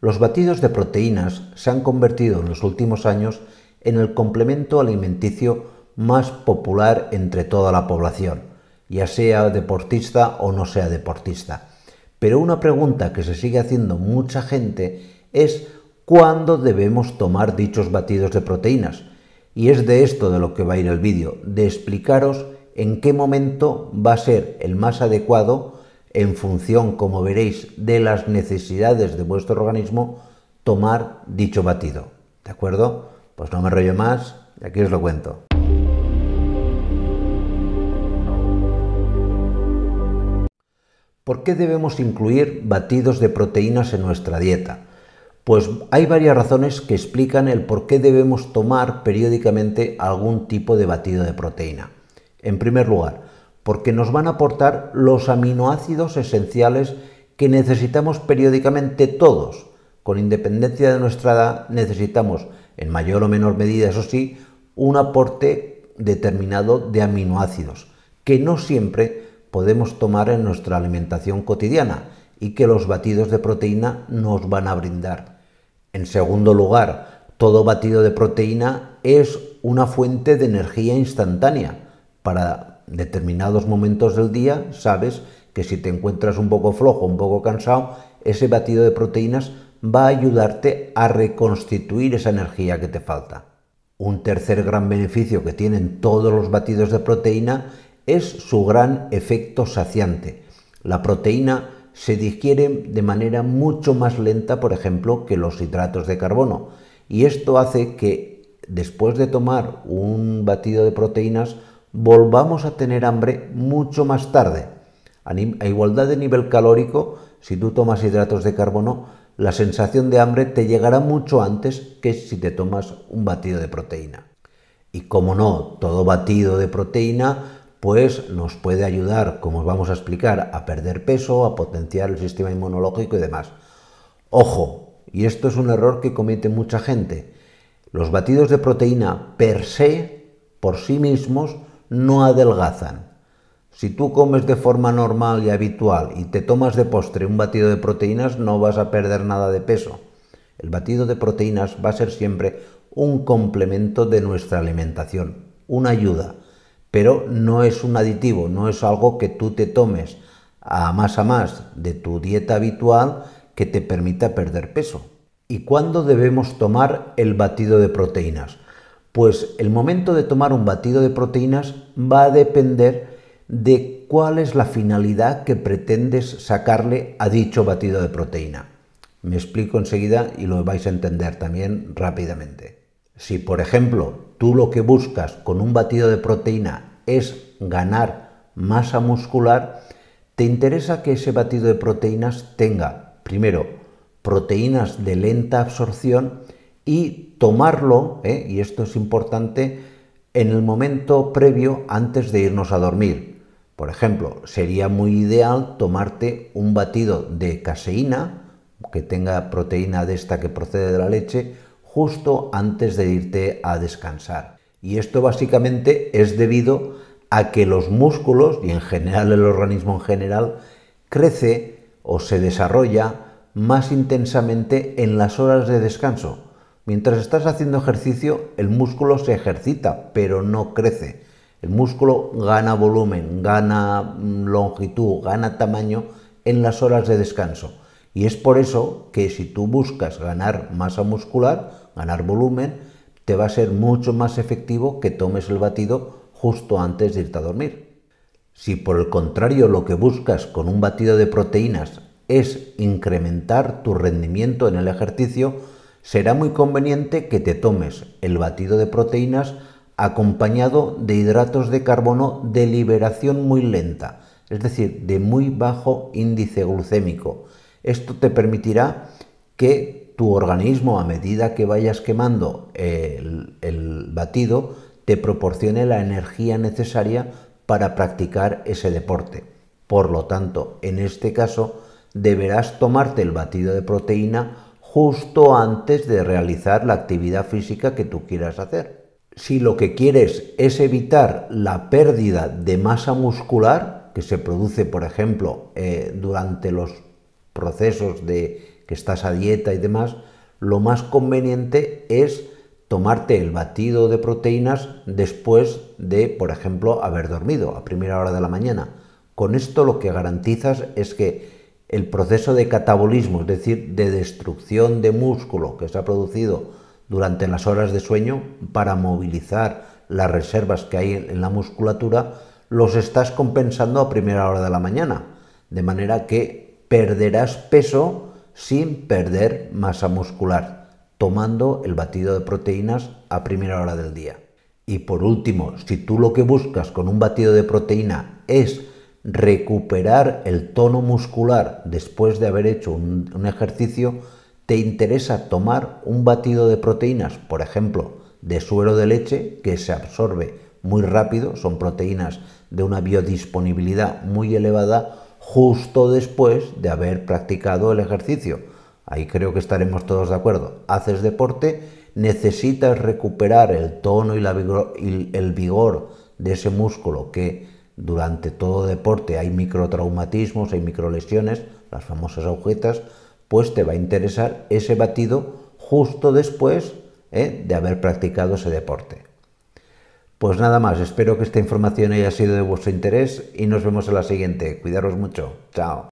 Los batidos de proteínas se han convertido en los últimos años en el complemento alimenticio más popular entre toda la población, ya sea deportista o no sea deportista. Pero una pregunta que se sigue haciendo mucha gente es cuándo debemos tomar dichos batidos de proteínas. Y es de esto de lo que va a ir el vídeo, de explicaros en qué momento va a ser el más adecuado en función, como veréis, de las necesidades de vuestro organismo, tomar dicho batido. ¿De acuerdo? Pues no me rollo más, y aquí os lo cuento. ¿Por qué debemos incluir batidos de proteínas en nuestra dieta? Pues hay varias razones que explican el por qué debemos tomar periódicamente algún tipo de batido de proteína. En primer lugar, porque nos van a aportar los aminoácidos esenciales que necesitamos periódicamente todos. Con independencia de nuestra edad, necesitamos, en mayor o menor medida, eso sí, un aporte determinado de aminoácidos, que no siempre podemos tomar en nuestra alimentación cotidiana y que los batidos de proteína nos van a brindar. En segundo lugar, todo batido de proteína es una fuente de energía instantánea para determinados momentos del día sabes que si te encuentras un poco flojo, un poco cansado, ese batido de proteínas va a ayudarte a reconstituir esa energía que te falta. Un tercer gran beneficio que tienen todos los batidos de proteína es su gran efecto saciante. La proteína se digiere de manera mucho más lenta, por ejemplo, que los hidratos de carbono. Y esto hace que después de tomar un batido de proteínas volvamos a tener hambre mucho más tarde. A igualdad de nivel calórico, si tú tomas hidratos de carbono, la sensación de hambre te llegará mucho antes que si te tomas un batido de proteína. Y como no, todo batido de proteína pues nos puede ayudar, como os vamos a explicar, a perder peso, a potenciar el sistema inmunológico y demás. Ojo, y esto es un error que comete mucha gente. Los batidos de proteína per se, por sí mismos, no adelgazan. Si tú comes de forma normal y habitual y te tomas de postre un batido de proteínas, no vas a perder nada de peso. El batido de proteínas va a ser siempre un complemento de nuestra alimentación, una ayuda, pero no es un aditivo, no es algo que tú te tomes a más a más de tu dieta habitual que te permita perder peso. ¿Y cuándo debemos tomar el batido de proteínas? Pues el momento de tomar un batido de proteínas va a depender de cuál es la finalidad que pretendes sacarle a dicho batido de proteína. Me explico enseguida y lo vais a entender también rápidamente. Si, por ejemplo, tú lo que buscas con un batido de proteína es ganar masa muscular, te interesa que ese batido de proteínas tenga, primero, proteínas de lenta absorción y tomarlo, ¿eh? y esto es importante, en el momento previo antes de irnos a dormir. Por ejemplo, sería muy ideal tomarte un batido de caseína, que tenga proteína de esta que procede de la leche, justo antes de irte a descansar. Y esto básicamente es debido a que los músculos, y en general el organismo en general, crece o se desarrolla más intensamente en las horas de descanso. Mientras estás haciendo ejercicio, el músculo se ejercita, pero no crece. El músculo gana volumen, gana mm, longitud, gana tamaño en las horas de descanso. Y es por eso que si tú buscas ganar masa muscular, ganar volumen, te va a ser mucho más efectivo que tomes el batido justo antes de irte a dormir. Si por el contrario lo que buscas con un batido de proteínas es incrementar tu rendimiento en el ejercicio, será muy conveniente que te tomes el batido de proteínas acompañado de hidratos de carbono de liberación muy lenta, es decir, de muy bajo índice glucémico. Esto te permitirá que tu organismo, a medida que vayas quemando el, batido, te proporcione la energía necesaria para practicar ese deporte. Por lo tanto, en este caso, deberás tomarte el batido de proteína justo antes de realizar la actividad física que tú quieras hacer. Si lo que quieres es evitar la pérdida de masa muscular, que se produce, por ejemplo, eh, durante los procesos de que estás a dieta y demás, lo más conveniente es tomarte el batido de proteínas después de, por ejemplo, haber dormido a primera hora de la mañana. Con esto lo que garantizas es que el proceso de catabolismo, es decir, de destrucción de músculo que se ha producido durante las horas de sueño para movilizar las reservas que hay en la musculatura, los estás compensando a primera hora de la mañana, de manera que perderás peso sin perder masa muscular, tomando el batido de proteínas a primera hora del día. Y por último, si tú lo que buscas con un batido de proteína es recuperar el tono muscular después de haber hecho un, ejercicio, te interesa tomar un batido de proteínas, por ejemplo, de suero de leche, que se absorbe muy rápido, son proteínas de una biodisponibilidad muy elevada, justo después de haber practicado el ejercicio. Ahí creo que estaremos todos de acuerdo. Haces deporte, necesitas recuperar el tono y, la y el vigor de ese músculo que durante todo deporte hay microtraumatismos, hay microlesiones, las famosas agujetas, pues te va a interesar ese batido justo después ¿eh? de haber practicado ese deporte. Pues nada más, espero que esta información haya sido de vuestro interés y nos vemos en la siguiente. Cuidaros mucho. Chao.